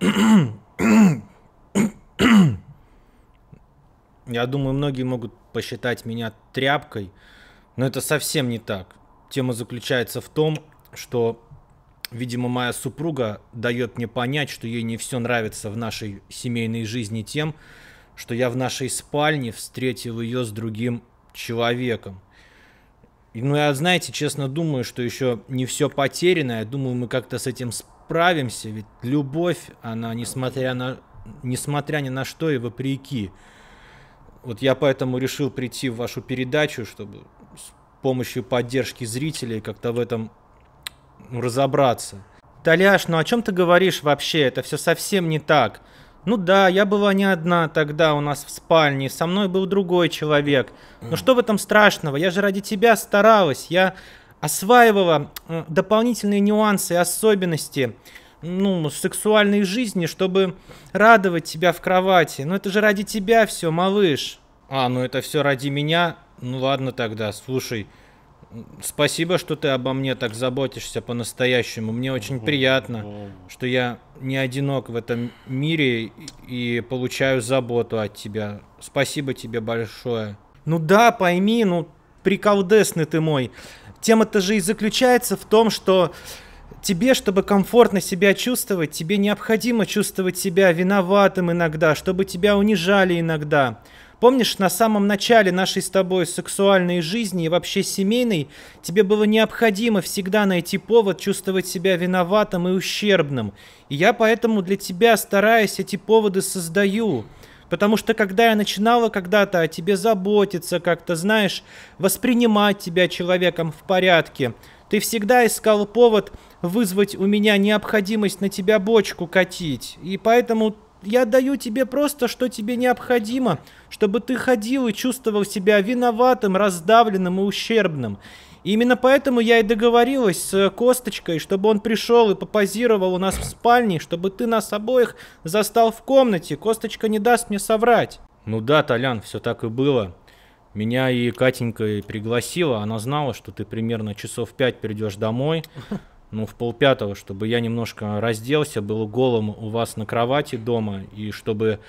Я думаю, многие могут посчитать меня тряпкой, но это совсем не так. Тема заключается в том, что, видимо, моя супруга дает мне понять, что ей не все нравится в нашей семейной жизни тем, что я в нашей спальне встретил ее с другим человеком. Ну, я, знаете, честно думаю, что еще не все потеряно. Я думаю, мы как-то с этим справимся, ведь любовь, она, несмотря, на, несмотря ни на что и вопреки, вот я поэтому решил прийти в вашу передачу, чтобы с помощью поддержки зрителей как-то в этом ну, разобраться. Толяш, ну о чем ты говоришь вообще? Это все совсем не так. Ну да, я была не одна тогда у нас в спальне, со мной был другой человек. Но ну что в этом страшного? Я же ради тебя старалась, я осваивала э, дополнительные нюансы и особенности ну, сексуальной жизни, чтобы радовать тебя в кровати. Ну это же ради тебя все, малыш. А, ну это все ради меня? Ну ладно тогда, слушай. Спасибо, что ты обо мне так заботишься по-настоящему. Мне очень приятно, что я не одинок в этом мире и получаю заботу от тебя. Спасибо тебе большое. Ну да, пойми, ну приколдесный ты мой. Тема-то же и заключается в том, что тебе, чтобы комфортно себя чувствовать, тебе необходимо чувствовать себя виноватым иногда, чтобы тебя унижали иногда. Помнишь, на самом начале нашей с тобой сексуальной жизни и вообще семейной, тебе было необходимо всегда найти повод чувствовать себя виноватым и ущербным. И я поэтому для тебя стараюсь эти поводы создаю. Потому что когда я начинала когда-то о тебе заботиться, как-то, знаешь, воспринимать тебя человеком в порядке, ты всегда искал повод вызвать у меня необходимость на тебя бочку катить. И поэтому я даю тебе просто, что тебе необходимо, чтобы ты ходил и чувствовал себя виноватым, раздавленным и ущербным именно поэтому я и договорилась с э, Косточкой, чтобы он пришел и попозировал у нас в спальне, чтобы ты нас обоих застал в комнате. Косточка не даст мне соврать. Ну да, Толян, все так и было. Меня и Катенька пригласила, она знала, что ты примерно часов пять придешь домой, ну, в полпятого, чтобы я немножко разделся, был голым у вас на кровати дома, и чтобы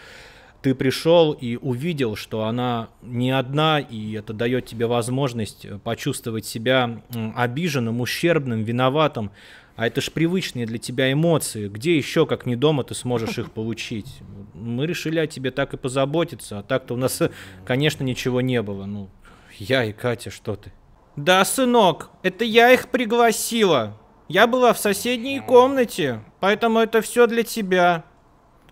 ты пришел и увидел, что она не одна, и это дает тебе возможность э, почувствовать себя обиженным, ущербным, виноватым. А это же привычные для тебя эмоции. Где еще, как не дома, ты сможешь их получить? Мы решили о тебе так и позаботиться. А так-то у нас, э, конечно, ничего не было. Ну, я и Катя, что ты? Да, сынок, это я их пригласила. Я была в соседней комнате, поэтому это все для тебя.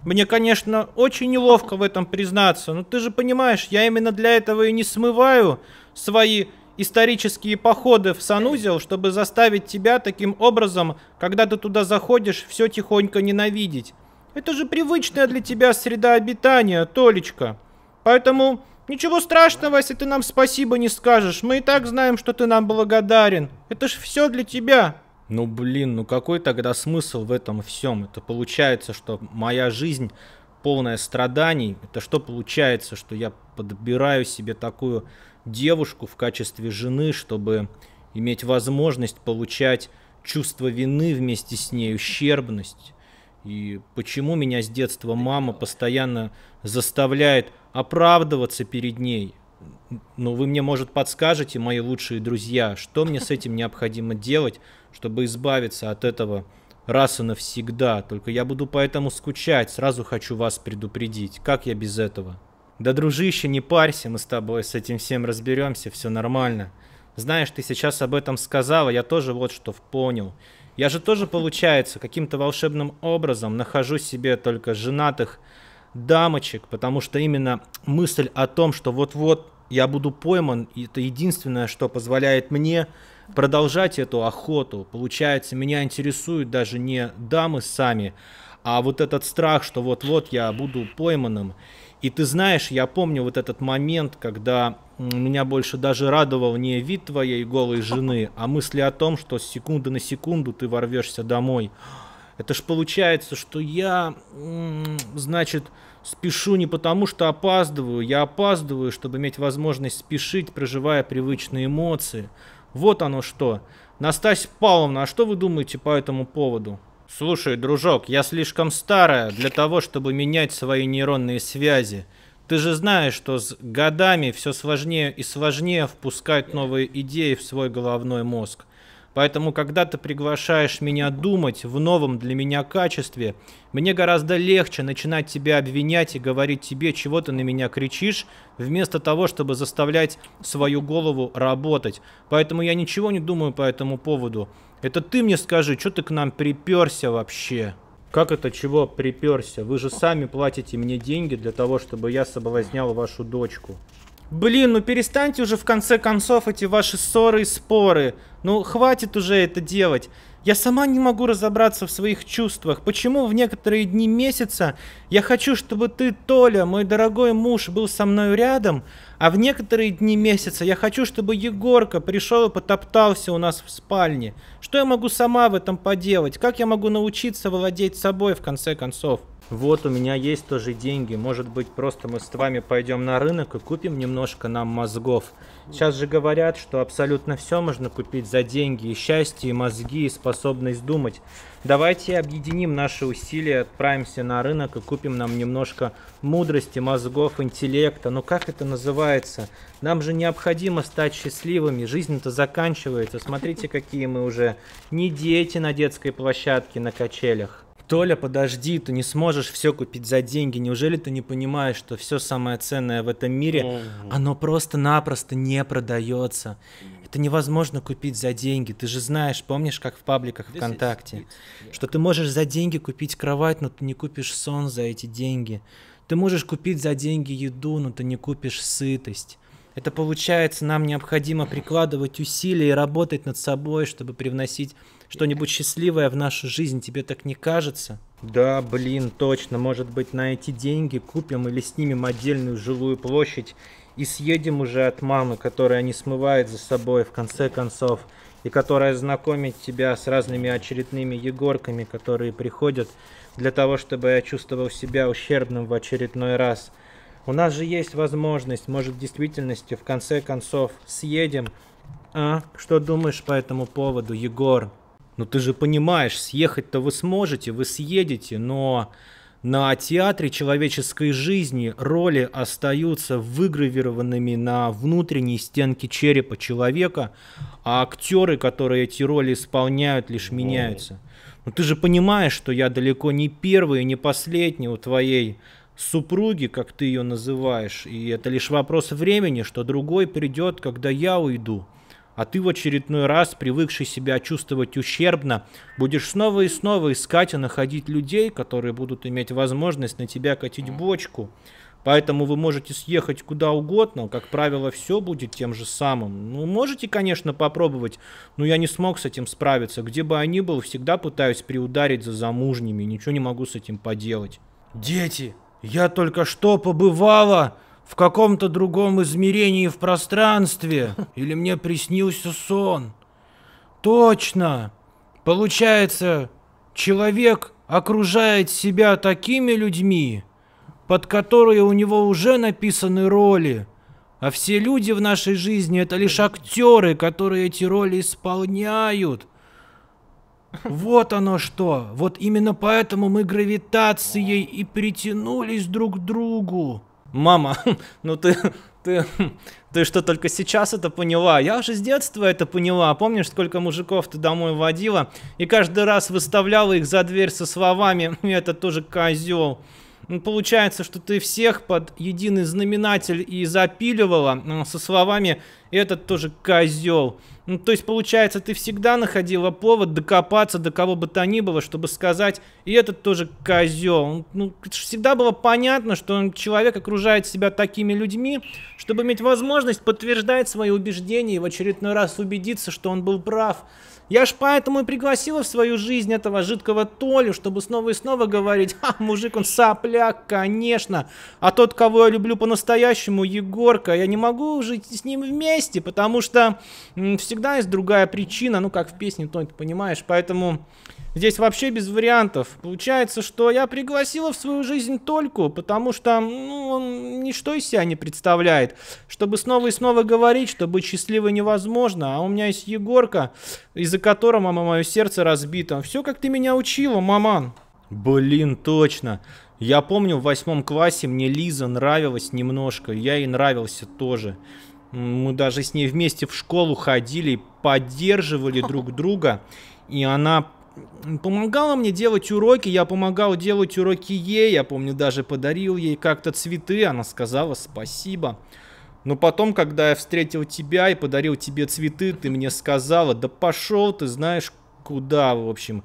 Мне, конечно, очень неловко в этом признаться, но ты же понимаешь, я именно для этого и не смываю свои исторические походы в санузел, чтобы заставить тебя таким образом, когда ты туда заходишь, все тихонько ненавидеть. Это же привычная для тебя среда обитания, Толечка. Поэтому ничего страшного, если ты нам спасибо не скажешь. Мы и так знаем, что ты нам благодарен. Это же все для тебя. Ну блин, ну какой тогда смысл в этом всем? Это получается, что моя жизнь полная страданий. Это что получается, что я подбираю себе такую девушку в качестве жены, чтобы иметь возможность получать чувство вины вместе с ней, ущербность. И почему меня с детства мама постоянно заставляет оправдываться перед ней? Ну, вы мне, может, подскажете, мои лучшие друзья, что мне с этим необходимо делать, чтобы избавиться от этого раз и навсегда. Только я буду поэтому скучать, сразу хочу вас предупредить. Как я без этого? Да, дружище, не парься, мы с тобой с этим всем разберемся, все нормально. Знаешь, ты сейчас об этом сказала, я тоже вот что понял. Я же тоже, получается, каким-то волшебным образом нахожу себе только женатых дамочек, потому что именно мысль о том, что вот-вот я буду пойман, это единственное, что позволяет мне продолжать эту охоту. Получается, меня интересуют даже не дамы сами, а вот этот страх, что вот-вот я буду пойманным. И ты знаешь, я помню вот этот момент, когда меня больше даже радовал не вид твоей голой жены, а мысли о том, что с секунды на секунду ты ворвешься домой. Это ж получается, что я, значит, спешу не потому, что опаздываю. Я опаздываю, чтобы иметь возможность спешить, проживая привычные эмоции. Вот оно что. Настась Павловна, а что вы думаете по этому поводу? Слушай, дружок, я слишком старая для того, чтобы менять свои нейронные связи. Ты же знаешь, что с годами все сложнее и сложнее впускать новые идеи в свой головной мозг. Поэтому, когда ты приглашаешь меня думать в новом для меня качестве, мне гораздо легче начинать тебя обвинять и говорить тебе, чего ты на меня кричишь, вместо того, чтобы заставлять свою голову работать. Поэтому я ничего не думаю по этому поводу. Это ты мне скажи, что ты к нам приперся вообще? Как это чего приперся? Вы же сами платите мне деньги для того, чтобы я соблазнял вашу дочку. Блин, ну перестаньте уже в конце концов эти ваши ссоры и споры. Ну хватит уже это делать. Я сама не могу разобраться в своих чувствах. Почему в некоторые дни месяца я хочу, чтобы ты, Толя, мой дорогой муж, был со мной рядом, а в некоторые дни месяца я хочу, чтобы Егорка пришел и потоптался у нас в спальне. Что я могу сама в этом поделать? Как я могу научиться владеть собой в конце концов? Вот у меня есть тоже деньги. Может быть, просто мы с вами пойдем на рынок и купим немножко нам мозгов. Сейчас же говорят, что абсолютно все можно купить за деньги. И счастье, и мозги, и способность думать. Давайте объединим наши усилия, отправимся на рынок и купим нам немножко мудрости, мозгов, интеллекта. Но как это называется? Нам же необходимо стать счастливыми. Жизнь-то заканчивается. Смотрите, какие мы уже не дети на детской площадке, на качелях. Толя, подожди, ты не сможешь все купить за деньги. Неужели ты не понимаешь, что все самое ценное в этом мире, оно просто-напросто не продается? Это невозможно купить за деньги. Ты же знаешь, помнишь, как в пабликах ВКонтакте, что ты можешь за деньги купить кровать, но ты не купишь сон за эти деньги. Ты можешь купить за деньги еду, но ты не купишь сытость. Это получается, нам необходимо прикладывать усилия и работать над собой, чтобы привносить что-нибудь счастливое в нашу жизнь. Тебе так не кажется? Да, блин, точно. Может быть, на эти деньги купим или снимем отдельную жилую площадь и съедем уже от мамы, которая не смывает за собой в конце концов и которая знакомит тебя с разными очередными Егорками, которые приходят для того, чтобы я чувствовал себя ущербным в очередной раз. У нас же есть возможность, может, в действительности, в конце концов, съедем. А, что думаешь по этому поводу, Егор? Ну ты же понимаешь, съехать-то вы сможете, вы съедете, но на театре человеческой жизни роли остаются выгравированными на внутренней стенке черепа человека, а актеры, которые эти роли исполняют, лишь меняются. Но ну, ты же понимаешь, что я далеко не первый и не последний у твоей супруги, как ты ее называешь, и это лишь вопрос времени, что другой придет, когда я уйду. А ты в очередной раз, привыкший себя чувствовать ущербно, будешь снова и снова искать и находить людей, которые будут иметь возможность на тебя катить бочку. Поэтому вы можете съехать куда угодно, как правило, все будет тем же самым. Ну, можете, конечно, попробовать, но я не смог с этим справиться. Где бы они был, всегда пытаюсь приударить за замужними, ничего не могу с этим поделать. Дети! Я только что побывала в каком-то другом измерении в пространстве, или мне приснился сон. Точно. Получается, человек окружает себя такими людьми, под которые у него уже написаны роли, а все люди в нашей жизни это лишь актеры, которые эти роли исполняют. Вот оно что. Вот именно поэтому мы гравитацией и притянулись друг к другу. Мама, ну ты, ты, ты что, только сейчас это поняла? Я уже с детства это поняла. Помнишь, сколько мужиков ты домой водила? И каждый раз выставляла их за дверь со словами «Это тоже козел». Ну, получается, что ты всех под единый знаменатель и запиливала со словами «этот тоже козел». Ну, то есть, получается, ты всегда находила повод докопаться до кого бы то ни было, чтобы сказать «и этот тоже козел». Ну, всегда было понятно, что человек окружает себя такими людьми, чтобы иметь возможность подтверждать свои убеждения и в очередной раз убедиться, что он был прав. Я ж поэтому и пригласила в свою жизнь этого жидкого Толю, чтобы снова и снова говорить, а мужик он сопляк, конечно. А тот, кого я люблю по-настоящему, Егорка, я не могу жить с ним вместе, потому что всегда есть другая причина, ну как в песне, Тонь, ты понимаешь, поэтому... Здесь вообще без вариантов. Получается, что я пригласила в свою жизнь только, потому что ну, он ничто из себя не представляет. Чтобы снова и снова говорить, что быть счастливой невозможно. А у меня есть Егорка, из-за которого, мама, мое сердце разбито. Все, как ты меня учила, маман. Блин, точно. Я помню, в восьмом классе мне Лиза нравилась немножко. Я ей нравился тоже. Мы даже с ней вместе в школу ходили, поддерживали друг друга. И она помогала мне делать уроки, я помогал делать уроки ей, я помню, даже подарил ей как-то цветы, она сказала спасибо. Но потом, когда я встретил тебя и подарил тебе цветы, ты мне сказала, да пошел ты знаешь куда, в общем.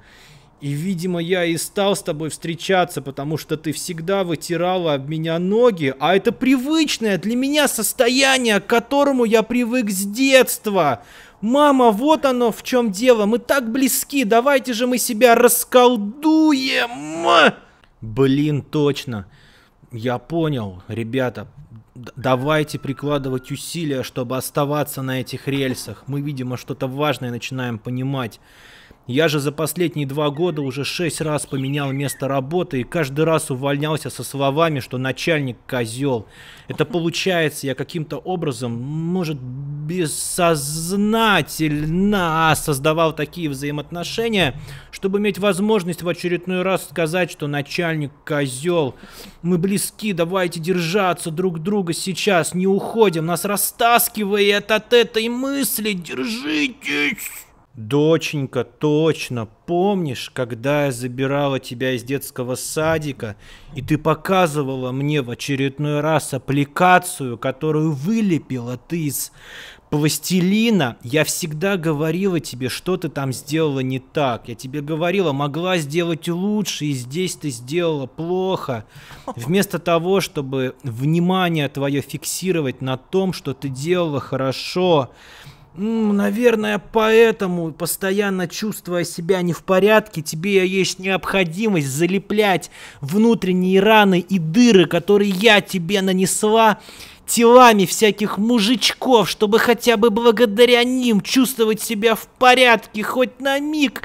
И, видимо, я и стал с тобой встречаться, потому что ты всегда вытирала об меня ноги, а это привычное для меня состояние, к которому я привык с детства. Мама, вот оно в чем дело, мы так близки, давайте же мы себя расколдуем. Блин, точно. Я понял, ребята, давайте прикладывать усилия, чтобы оставаться на этих рельсах. Мы, видимо, что-то важное начинаем понимать. Я же за последние два года уже шесть раз поменял место работы и каждый раз увольнялся со словами, что начальник козел. Это получается, я каким-то образом, может, бессознательно создавал такие взаимоотношения, чтобы иметь возможность в очередной раз сказать, что начальник козел. Мы близки, давайте держаться друг друга друга сейчас, не уходим, нас растаскивает от этой мысли, держитесь. Доченька, точно, помнишь, когда я забирала тебя из детского садика, и ты показывала мне в очередной раз аппликацию, которую вылепила ты из пластилина, я всегда говорила тебе, что ты там сделала не так. Я тебе говорила, могла сделать лучше, и здесь ты сделала плохо. Вместо того, чтобы внимание твое фиксировать на том, что ты делала хорошо. Наверное, поэтому, постоянно чувствуя себя не в порядке, тебе есть необходимость залеплять внутренние раны и дыры, которые я тебе нанесла, телами всяких мужичков, чтобы хотя бы благодаря ним чувствовать себя в порядке хоть на миг.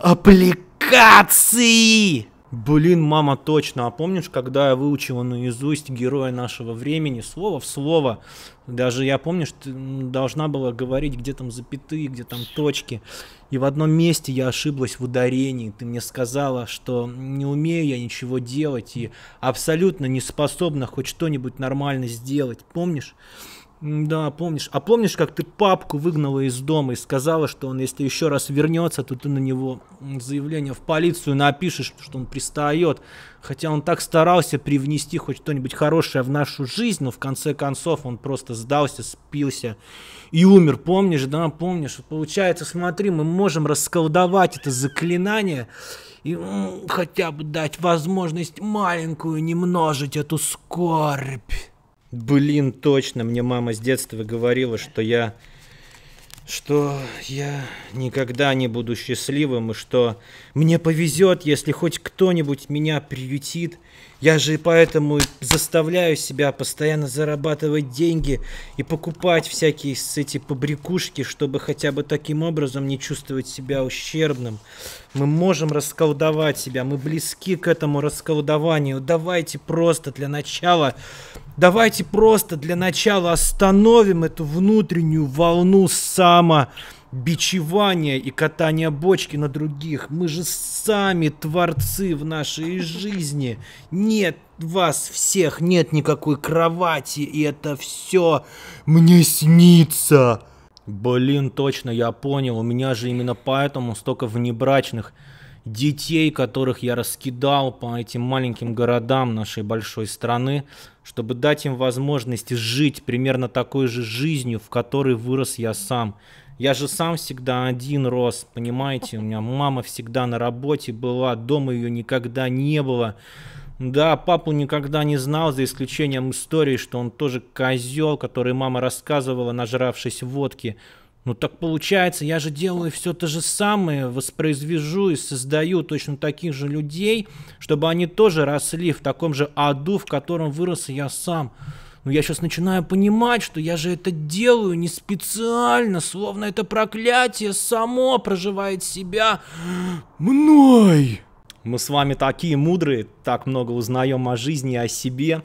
Аппликации! Блин, мама, точно. А помнишь, когда я выучила наизусть героя нашего времени, слово в слово? Даже я помню, что должна была говорить, где там запятые, где там точки. И в одном месте я ошиблась в ударении. Ты мне сказала, что не умею я ничего делать и абсолютно не способна хоть что-нибудь нормально сделать. Помнишь? Да, помнишь. А помнишь, как ты папку выгнала из дома и сказала, что он, если еще раз вернется, то ты на него заявление в полицию напишешь, что он пристает. Хотя он так старался привнести хоть что-нибудь хорошее в нашу жизнь, но в конце концов он просто сдался, спился и умер. Помнишь, да, помнишь? Получается, смотри, мы можем расколдовать это заклинание и хотя бы дать возможность маленькую немножить эту скорбь. Блин, точно, мне мама с детства говорила, что я что я никогда не буду счастливым и что мне повезет, если хоть кто-нибудь меня приютит. Я же поэтому и заставляю себя постоянно зарабатывать деньги и покупать всякие эти побрякушки, чтобы хотя бы таким образом не чувствовать себя ущербным. Мы можем расколдовать себя, мы близки к этому расколдованию. Давайте просто для начала, давайте просто для начала остановим эту внутреннюю волну само бичевания и катания бочки на других. Мы же сами творцы в нашей жизни. Нет вас всех, нет никакой кровати, и это все мне снится. Блин, точно, я понял. У меня же именно поэтому столько внебрачных детей, которых я раскидал по этим маленьким городам нашей большой страны, чтобы дать им возможность жить примерно такой же жизнью, в которой вырос я сам. Я же сам всегда один рос, понимаете? У меня мама всегда на работе была, дома ее никогда не было. Да, папу никогда не знал, за исключением истории, что он тоже козел, который мама рассказывала, нажравшись водки. Ну так получается, я же делаю все то же самое, воспроизвожу и создаю точно таких же людей, чтобы они тоже росли в таком же аду, в котором вырос я сам. Но я сейчас начинаю понимать, что я же это делаю не специально, словно это проклятие само проживает себя мной. Мы с вами такие мудрые, так много узнаем о жизни о себе.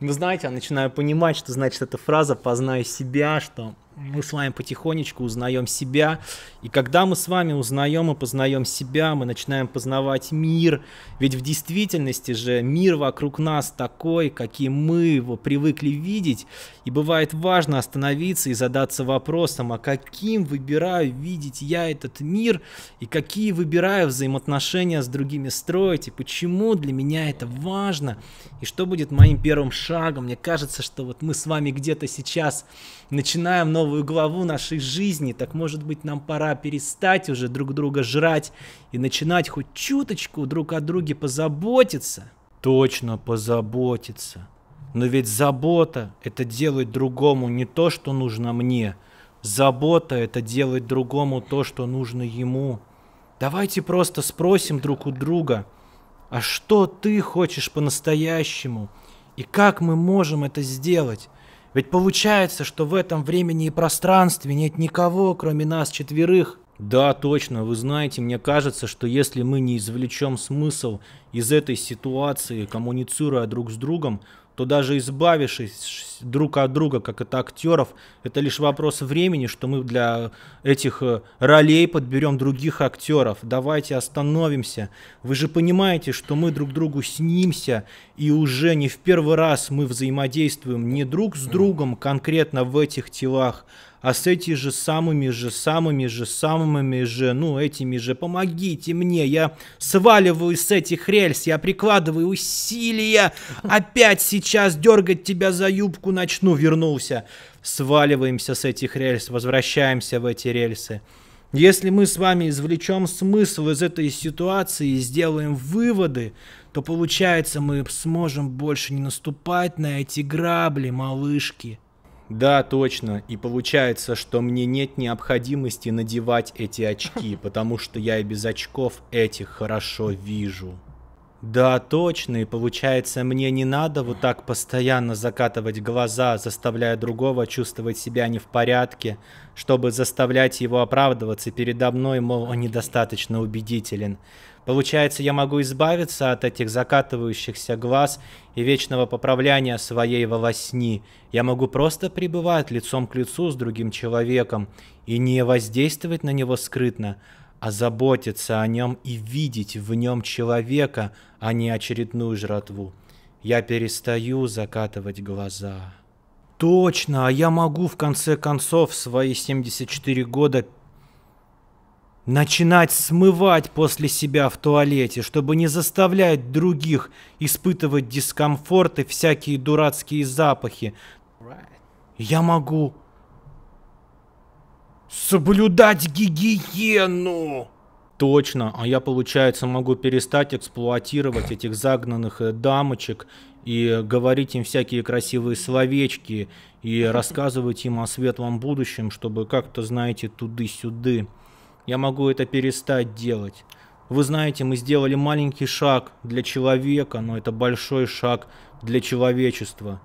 Вы знаете, я начинаю понимать, что значит эта фраза «познай себя», что мы с вами потихонечку узнаем себя. И когда мы с вами узнаем и познаем себя, мы начинаем познавать мир. Ведь в действительности же мир вокруг нас такой, каким мы его привыкли видеть. И бывает важно остановиться и задаться вопросом, а каким выбираю видеть я этот мир и какие выбираю взаимоотношения с другими строить и почему для меня это важно и что будет моим первым шагом. Мне кажется, что вот мы с вами где-то сейчас начинаем новый новую главу нашей жизни, так может быть нам пора перестать уже друг друга жрать и начинать хоть чуточку друг о друге позаботиться? Точно позаботиться. Но ведь забота – это делать другому не то, что нужно мне. Забота – это делать другому то, что нужно ему. Давайте просто спросим друг у друга, а что ты хочешь по-настоящему? И как мы можем это сделать? Ведь получается, что в этом времени и пространстве нет никого, кроме нас четверых. Да, точно, вы знаете, мне кажется, что если мы не извлечем смысл из этой ситуации, коммуницируя друг с другом, то даже избавившись друг от друга, как это актеров, это лишь вопрос времени, что мы для этих э, ролей подберем других актеров. Давайте остановимся. Вы же понимаете, что мы друг другу снимся, и уже не в первый раз мы взаимодействуем не друг с другом конкретно в этих телах, а с этими же самыми же самыми же самыми же, ну, этими же, помогите мне, я сваливаю с этих рельс, я прикладываю усилия, опять сейчас дергать тебя за юбку начну, вернулся. Сваливаемся с этих рельс, возвращаемся в эти рельсы. Если мы с вами извлечем смысл из этой ситуации и сделаем выводы, то получается мы сможем больше не наступать на эти грабли, малышки. Да, точно. И получается, что мне нет необходимости надевать эти очки, потому что я и без очков этих хорошо вижу. Да, точно, и получается, мне не надо вот так постоянно закатывать глаза, заставляя другого чувствовать себя не в порядке, чтобы заставлять его оправдываться передо мной, мол, он недостаточно убедителен. Получается, я могу избавиться от этих закатывающихся глаз и вечного поправления своей волосни. Я могу просто пребывать лицом к лицу с другим человеком и не воздействовать на него скрытно, а заботиться о нем и видеть в нем человека, а не очередную жратву. Я перестаю закатывать глаза. Точно, а я могу в конце концов в свои 74 года Начинать смывать после себя в туалете, чтобы не заставлять других испытывать дискомфорт и всякие дурацкие запахи. Я могу соблюдать гигиену. Точно, а я, получается, могу перестать эксплуатировать этих загнанных э, дамочек и говорить им всякие красивые словечки и рассказывать им о светлом будущем, чтобы как-то, знаете, туды-сюды я могу это перестать делать. Вы знаете, мы сделали маленький шаг для человека, но это большой шаг для человечества.